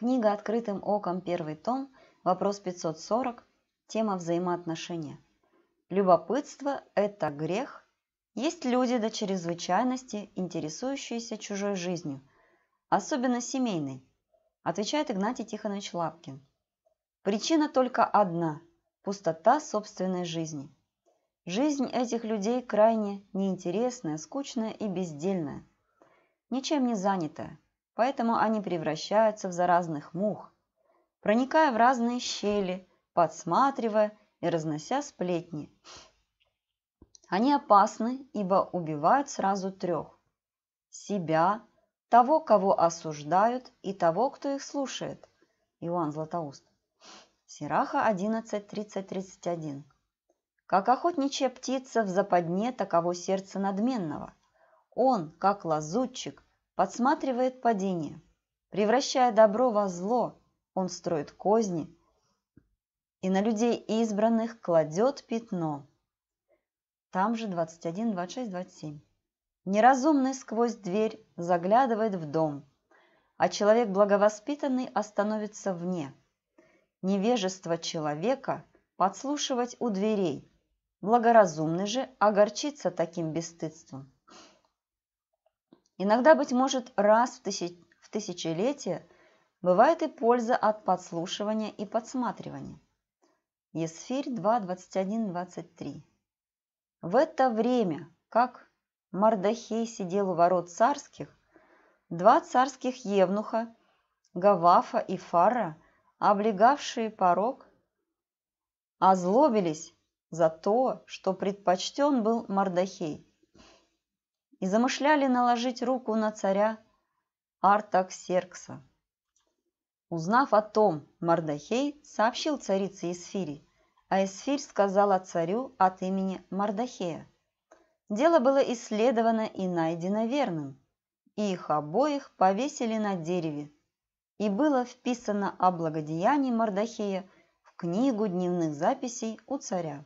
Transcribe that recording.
Книга «Открытым оком. Первый том. Вопрос 540. Тема взаимоотношения». Любопытство – это грех. Есть люди до чрезвычайности, интересующиеся чужой жизнью, особенно семейной, отвечает Игнатий Тихонович Лапкин. Причина только одна – пустота собственной жизни. Жизнь этих людей крайне неинтересная, скучная и бездельная, ничем не занятая – поэтому они превращаются в заразных мух, проникая в разные щели, подсматривая и разнося сплетни. Они опасны, ибо убивают сразу трех – себя, того, кого осуждают, и того, кто их слушает. Иоанн Златоуст. Сираха 11.30.31. Как охотничья птица в западне таково сердце надменного. Он, как лазутчик, подсматривает падение. Превращая добро во зло, он строит козни и на людей избранных кладет пятно. Там же 21, 26, 27. Неразумный сквозь дверь заглядывает в дом, а человек благовоспитанный остановится вне. Невежество человека подслушивать у дверей, благоразумный же огорчится таким бесстыдством. Иногда, быть может, раз в, тысяч... в тысячелетие бывает и польза от подслушивания и подсматривания. Есфирь 2.21.23 В это время, как Мардахей сидел у ворот царских, два царских евнуха, Гавафа и Фара, облегавшие порог, озлобились за то, что предпочтен был Мардахей – и замышляли наложить руку на царя Артаксеркса. Узнав о том, Мардахей сообщил царице Исфири, а Исфирь сказала царю от имени Мардахея. Дело было исследовано и найдено верным, и их обоих повесили на дереве, и было вписано о благодеянии Мардахея в книгу дневных записей у царя.